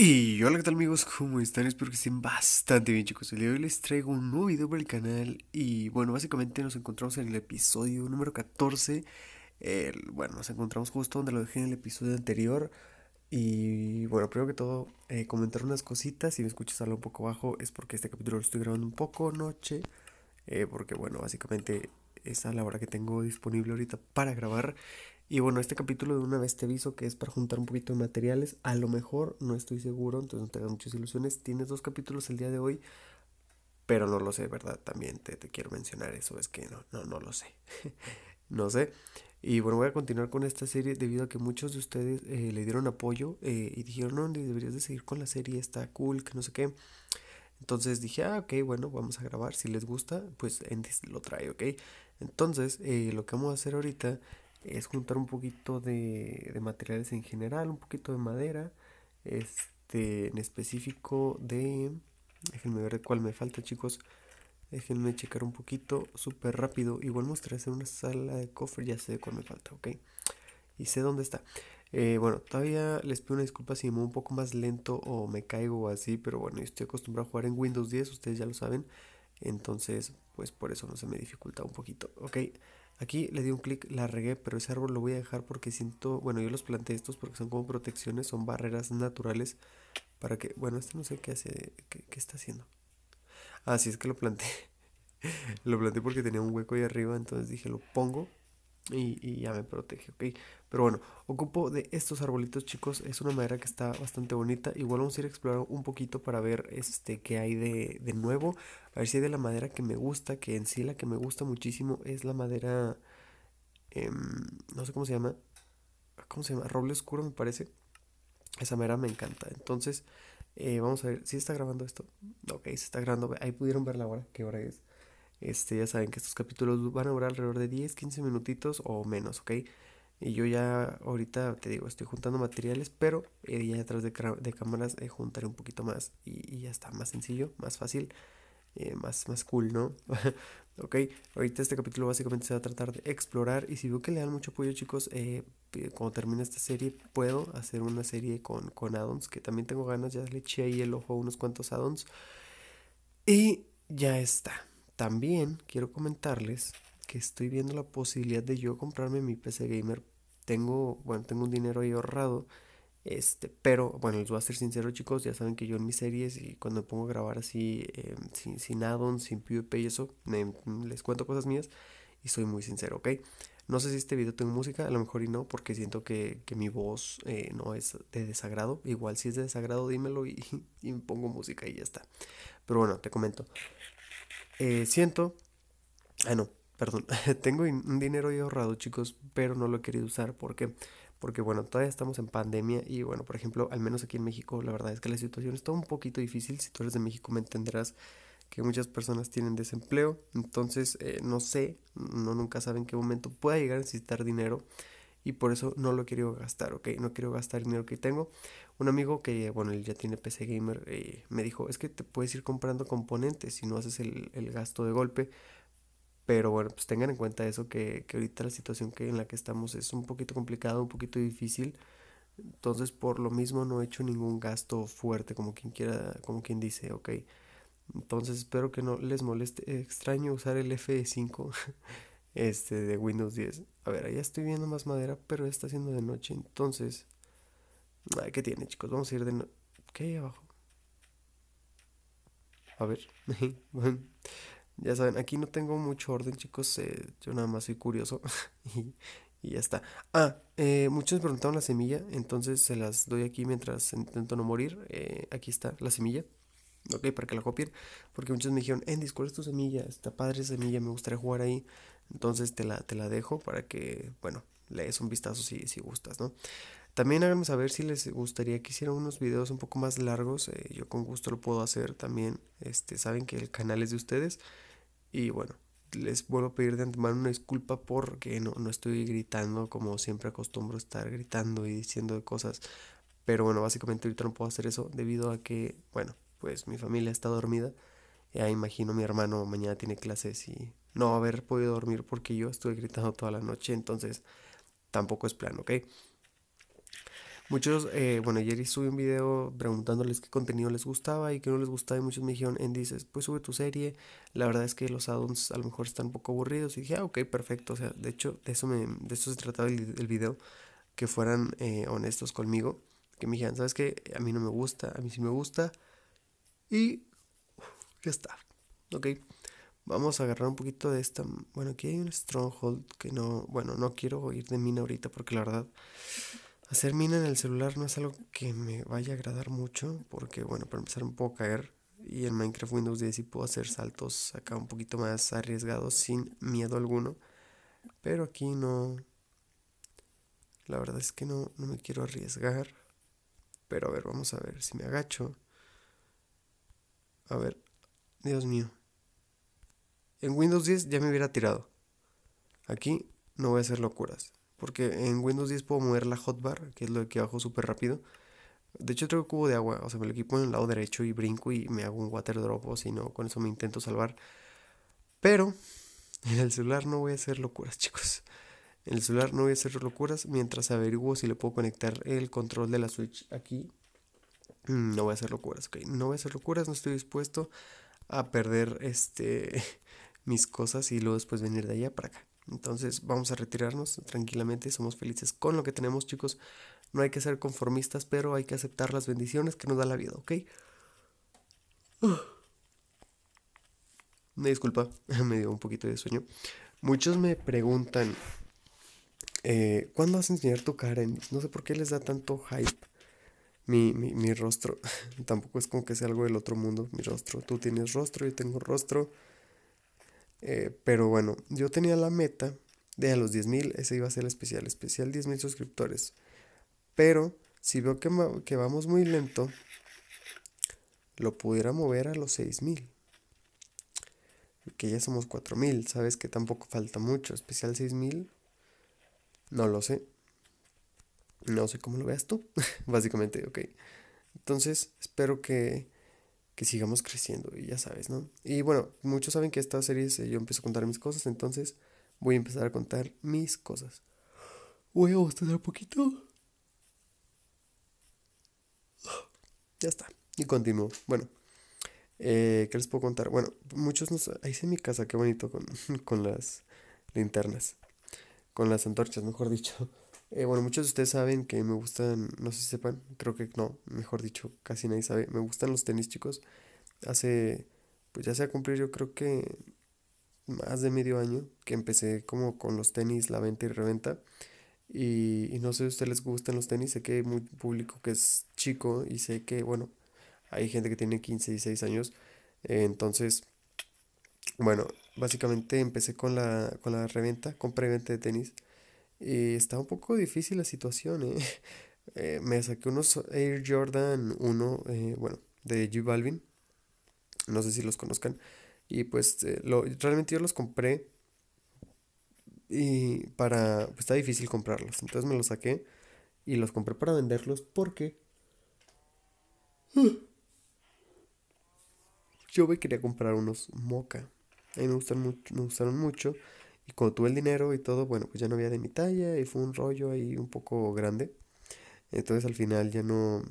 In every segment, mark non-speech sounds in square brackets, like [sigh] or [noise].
Y hola, ¿qué tal amigos? ¿Cómo están? Espero que estén bastante bien chicos. El día de hoy les traigo un nuevo video para el canal y bueno, básicamente nos encontramos en el episodio número 14. bueno, nos encontramos justo donde lo dejé en el episodio anterior. Y bueno, primero que todo, eh, comentar unas cositas. Si me escuchas algo un poco bajo es porque este capítulo lo estoy grabando un poco noche. Eh, porque bueno, básicamente esa es la hora que tengo disponible ahorita para grabar. Y bueno, este capítulo de una vez te aviso que es para juntar un poquito de materiales. A lo mejor, no estoy seguro, entonces no te hagas muchas ilusiones. Tienes dos capítulos el día de hoy, pero no lo sé, ¿verdad? También te, quiero mencionar eso, es que no, no, no lo sé. [laughs] no sé. Y bueno, voy a continuar con esta serie debido a que muchos de ustedes eh, le dieron apoyo eh, y dijeron, no, deberías de seguir con la serie, está cool, que no sé qué. Entonces dije, ah, ok, bueno, vamos a grabar. Si les gusta, pues lo trae, ok. Entonces, eh, lo que vamos a hacer ahorita es juntar un poquito de, materiales en general, un poquito de madera, este, en específico de, déjenme ver cuál me falta chicos, déjenme checar un poquito súper rápido, igual mostré hacer una sala de cofre, ya sé cuál me falta, ok, y sé dónde está. Eh, bueno, todavía les pido una disculpa si me muevo un poco más lento o me caigo o así, pero bueno, yo estoy acostumbrado a jugar en Windows 10, ustedes ya lo saben, entonces pues por eso no se me dificulta un poquito, ok. Aquí le di un clic, la regué, pero ese árbol lo voy a dejar porque siento, bueno, yo los planté estos porque son como protecciones, son barreras naturales para que, bueno, este no sé qué hace, qué, está haciendo. Así ah, sí, es que lo planté. [laughs] lo planté porque tenía un hueco ahí arriba, entonces dije, lo pongo y, ya me protege, ¿ok? Pero bueno, ocupo de estos arbolitos, chicos. Es una madera que está bastante bonita. Igual vamos a ir a explorar un poquito para ver este qué hay de, nuevo. A ver si hay de la madera que me gusta, que en sí la que me gusta muchísimo es la madera... Em, no sé cómo se llama. ¿Cómo se llama? Roble oscuro, me parece. Esa madera me encanta. Entonces, eh, vamos a ver. si está grabando esto? Ok, se está grabando. Ahí pudieron ver la hora. ¿Qué hora es? Este, ya saben que estos capítulos van a durar alrededor de 10, 15 minutitos o menos, ¿ok? Y yo ya ahorita te digo, estoy juntando materiales, pero eh, ya detrás de, cámaras eh, juntaré un poquito más y, ya está, más sencillo, más fácil, eh, más, más cool, ¿no? [laughs] ok, ahorita este capítulo básicamente se va a tratar de explorar y si veo que le dan mucho apoyo chicos, cuando termine esta serie puedo hacer una serie con, con addons, que también tengo ganas, ya le eché ahí el ojo a unos cuantos addons y ya está. También quiero comentarles que estoy viendo la posibilidad de yo comprarme mi PC gamer. Tengo, bueno, tengo un dinero ahí ahorrado. Este, pero bueno, les voy a ser sincero, chicos. Ya saben que yo en mis series y cuando me pongo a grabar así, em, sin, sin add sin PvP y eso, les cuento cosas mías y soy muy sincero, ¿ok? No sé si este video tengo música, a lo mejor y no, porque siento que, mi voz eh, no es de desagrado. Igual si es de desagrado, dímelo y, [laughs] y pongo música y ya está. Pero bueno, te comento. Eh, siento... Ah, no, perdón. [laughs] Tengo un dinero ahorrado, chicos, pero no lo he querido usar. ¿Por Porque, bueno, todavía estamos en pandemia y, bueno, por ejemplo, al menos aquí en México, la verdad es que la situación está un poquito difícil. Si tú eres de México, me entenderás que muchas personas tienen desempleo. Entonces, eh, no sé, no nunca saben en qué momento pueda llegar a necesitar dinero. Y por eso no lo quiero gastar, ¿ok? No quiero gastar el dinero que tengo un amigo que, bueno, él ya tiene PC Gamer, eh, me dijo, es que te puedes ir comprando componentes si no haces el, gasto de golpe. Pero bueno, pues tengan en cuenta eso, que, ahorita la situación que, en la que estamos es un poquito complicada, un poquito difícil. Entonces, por lo mismo no he hecho ningún gasto fuerte, como quien quiera, como quien dice, ok. Entonces, espero que no les moleste. Extraño usar el F5 [laughs] este, de Windows 10. A ver, ya estoy viendo más madera, pero está haciendo de noche, entonces Ay, ¿Qué tiene, chicos? Vamos a ir de... ¿Qué hay abajo? A ver. [laughs] ya saben, aquí no tengo mucho orden, chicos. Eh, yo nada más soy curioso. [laughs] y, ya está. Ah, eh, muchos muchos preguntaron la semilla. Entonces se las doy aquí mientras intento no morir. Eh, aquí está la semilla. Ok, para que la copien. Porque muchos me dijeron, en ¿cuál es tu semilla? Está padre semilla, me gustaría jugar ahí. Entonces te la, te la dejo para que, bueno, lees un vistazo si, si gustas, ¿no? También a ver si les gustaría que hicieran unos videos un poco más largos. Eh, yo con gusto lo puedo hacer también. Este, saben que el canal es de ustedes. Y bueno, les vuelvo a pedir de antemano una disculpa porque no, no estoy gritando como siempre acostumbro estar gritando y diciendo cosas. Pero bueno, básicamente ahorita no puedo hacer eso debido a que, bueno, pues mi familia está dormida. Ya imagino mi hermano mañana tiene clases y no haber podido dormir porque yo estuve gritando toda la noche. Entonces tampoco es plan, ¿ok? Muchos, eh, bueno, ayer subí un video preguntándoles qué contenido les gustaba y qué no les gustaba y muchos me dijeron, en dices, pues sube tu serie, la verdad es que los addons a lo mejor están un poco aburridos y dije, ah, ok, perfecto, o sea, de hecho, de eso, me, de eso se trataba el, video, que fueran eh, honestos conmigo, que me dijeran, sabes qué, a mí no me gusta, a mí sí me gusta y ya está, ok. Vamos a agarrar un poquito de esta. Bueno, aquí hay un Stronghold que no. Bueno, no quiero ir de mina ahorita porque la verdad Hacer mina en el celular no es algo que me vaya a agradar mucho, porque bueno, para empezar un puedo caer y en Minecraft Windows 10 sí puedo hacer saltos acá un poquito más arriesgados sin miedo alguno. Pero aquí no. La verdad es que no, no me quiero arriesgar. Pero a ver, vamos a ver si me agacho. A ver, Dios mío. En Windows 10 ya me hubiera tirado. Aquí no voy a hacer locuras. Porque en Windows 10 puedo mover la hotbar, que es lo que bajo súper rápido. De hecho, traigo cubo de agua, o sea, me lo equipo en el lado derecho y brinco y me hago un water drop, o si no, con eso me intento salvar. Pero [laughs] en el celular no voy a hacer locuras, [laughs] chicos. En el celular no voy a hacer locuras mientras averiguo si le puedo conectar el control de la Switch aquí. Mm, no voy a hacer locuras, No voy a hacer locuras, no estoy dispuesto a perder este [laughs] mis cosas y luego después venir de allá para acá. Entonces vamos a retirarnos tranquilamente, somos felices con lo que tenemos chicos. No hay que ser conformistas, pero hay que aceptar las bendiciones que nos da la vida, ¿ok? Me disculpa, [laughs] me dio un poquito de sueño. Muchos me preguntan, eh, ¿cuándo vas a enseñar tu cara? No sé por qué les da tanto hype mi, mi rostro. [laughs] Tampoco es como que sea algo del otro mundo, mi rostro. Tú tienes rostro, yo tengo rostro. Eh, pero bueno, yo tenía la meta de a los 10.000, ese iba a ser el especial, especial 10.000 suscriptores. Pero si veo que, que vamos muy lento, lo pudiera mover a los 6.000. Que ya somos 4.000, sabes que tampoco falta mucho. Especial 6.000, no lo sé. No sé cómo lo veas tú, [laughs] básicamente, ok. Entonces, espero que que sigamos creciendo y ya sabes, ¿no? Y bueno, muchos saben que esta serie yo empiezo a contar mis cosas, entonces voy a empezar a contar mis cosas. Voy a bostezar un poquito. [gasps] Ya está. Y continúo. Bueno, eh, ¿qué les puedo contar? Bueno, muchos nos... Ahí sé mi casa, qué bonito [laughs] con las linternas. Con las antorchas, mejor dicho. Eh, bueno, muchos de ustedes saben que me gustan, no sé si sepan, creo que no, mejor dicho, casi nadie sabe, me gustan los tenis chicos. Hace, pues ya se ha cumplido yo creo que más de medio año que empecé como con los tenis, la venta y reventa. Y, no sé si a ustedes les gustan los tenis, sé que hay muy público que es chico y sé que, bueno, hay gente que tiene 15, y 16 años. Eh, entonces, bueno, básicamente empecé con la, con la reventa, compré y de tenis y eh, está un poco difícil la situación, ¿eh? [laughs] Eh, me saqué unos Air Jordan uno bueno, de g Balvin. No sé si los conozcan. Y pues lo, realmente yo los compré. Y para... Pues está difícil comprarlos. Entonces me los saqué. Y los compré para venderlos porque... Yo me quería comprar unos Mocha A mí me, gustan mucho, me gustaron mucho. Y cuando tuve el dinero y todo, bueno, pues ya no había de mi talla y fue un rollo ahí un poco grande. Entonces al final ya no,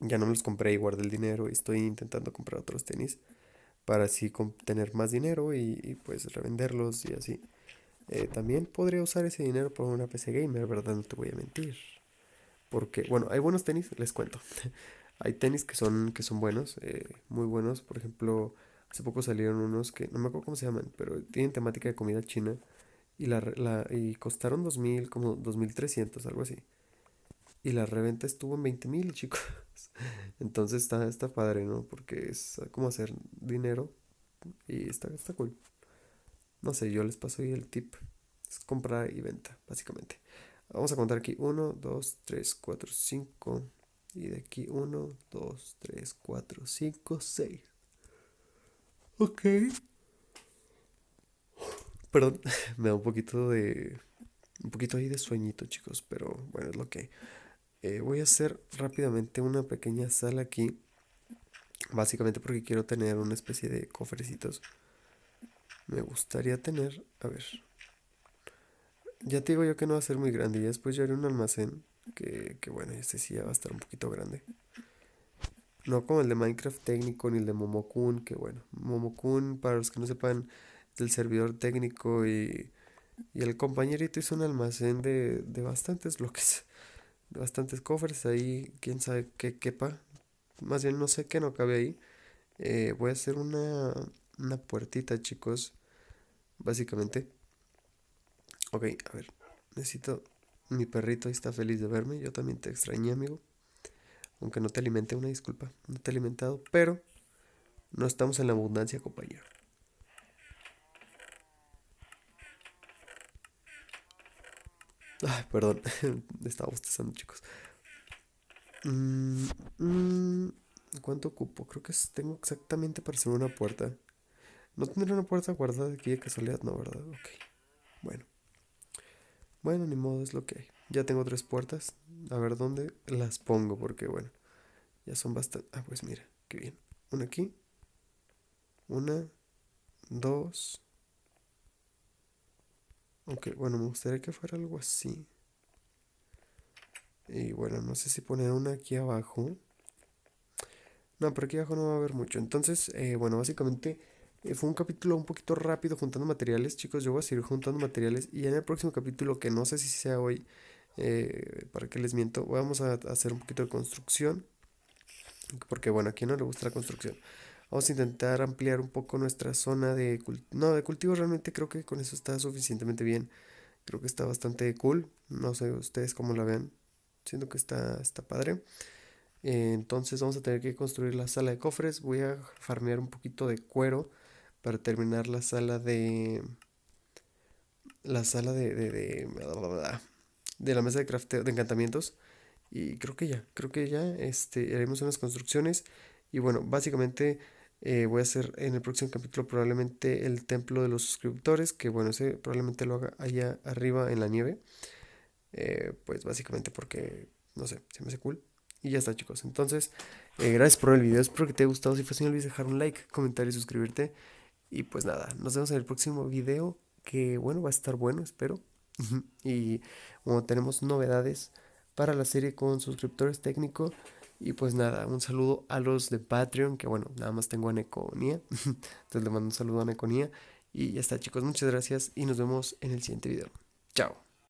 ya no los compré y guardé el dinero y estoy intentando comprar otros tenis para así tener más dinero y, pues revenderlos y así. Eh, también podría usar ese dinero para una PC gamer, ¿verdad? No te voy a mentir. Porque, bueno, hay buenos tenis, les cuento. [laughs] hay tenis que son, que son buenos, eh, muy buenos. Por ejemplo, Hace poco salieron unos que, no me acuerdo cómo se llaman, pero tienen temática de comida china y, la, la y costaron 2.000, como 2.300, algo así. Y la reventa estuvo en 20.000, chicos. [laughs] Entonces está, está padre, ¿no? Porque es como hacer dinero y está, está cool. No sé, yo les paso ahí el tip. Es compra y venta, básicamente. Vamos a contar aquí 1, 2, 3, 4, 5. Y de aquí 1, 2, 3, 4, 5, 6. Ok. Perdón, [laughs] me da un poquito de. Un poquito ahí de sueñito, chicos, pero bueno, es lo que. Eh, voy a hacer rápidamente una pequeña sala aquí. Básicamente porque quiero tener una especie de cofrecitos. Me gustaría tener. A ver. Ya te digo yo que no va a ser muy grande. Y después yo haré un almacén. Que, que bueno, este sí ya va a estar un poquito grande. No como el de Minecraft técnico ni el de Momokun, que bueno, Momokun, para los que no sepan, del servidor técnico y, y el compañerito hizo un almacén de, bastantes bloques, de bastantes cofres ahí, quién sabe qué quepa, más bien no sé qué no cabe ahí. Eh, voy a hacer una, una puertita, chicos, básicamente. Ok, a ver, necesito mi perrito ahí está feliz de verme. Yo también te extrañé, amigo. Aunque no te alimente, una disculpa, no te he alimentado, pero no estamos en la abundancia, compañero. Ay, perdón, [laughs] estaba bostezando, chicos. Mm, mm, ¿Cuánto ocupo? Creo que tengo exactamente para hacer una puerta. No tendré una puerta guardada aquí de casualidad, no, ¿verdad? Ok. Bueno. Bueno, ni modo, es lo que hay. Ya tengo tres puertas. A ver dónde las pongo, porque bueno, ya son bastante. Ah, pues mira, qué bien. Una aquí. Una. Dos. Ok, bueno, me gustaría que fuera algo así. Y bueno, no sé si poner una aquí abajo. No, pero aquí abajo no va a haber mucho. Entonces, eh, bueno, básicamente eh, fue un capítulo un poquito rápido juntando materiales. Chicos, yo voy a seguir juntando materiales. Y en el próximo capítulo, que no sé si sea hoy, eh, para que les miento, vamos a hacer un poquito de construcción, porque bueno, aquí no le gusta la construcción. Vamos a intentar ampliar un poco nuestra zona de cultivo. No, de cultivo realmente creo que con eso está suficientemente bien. Creo que está bastante cool. No sé ustedes cómo la vean. Siento que está, está padre. Eh, entonces vamos a tener que construir la sala de cofres. Voy a farmear un poquito de cuero para terminar la sala de... La sala de... de de la mesa de crafteo, de encantamientos. Y creo que ya, creo que ya este, haremos unas construcciones. Y bueno, básicamente eh, voy a hacer en el próximo capítulo probablemente el templo de los suscriptores, que bueno, ese probablemente lo haga allá arriba en la nieve. Eh, pues básicamente porque, no sé, se me hace cool. Y ya está chicos, entonces, eh, gracias por ver el video, espero que te haya gustado, si fue así no olvides dejar un like, comentar y suscribirte. Y pues nada, nos vemos en el próximo video, que bueno, va a estar bueno, espero y bueno, tenemos novedades para la serie con suscriptores técnico. Y pues nada, un saludo a los de Patreon, que bueno, nada más tengo a Neconía. [laughs] Entonces le mando un saludo a Neconía. Y ya está chicos, muchas gracias y nos vemos en el siguiente video. Chao.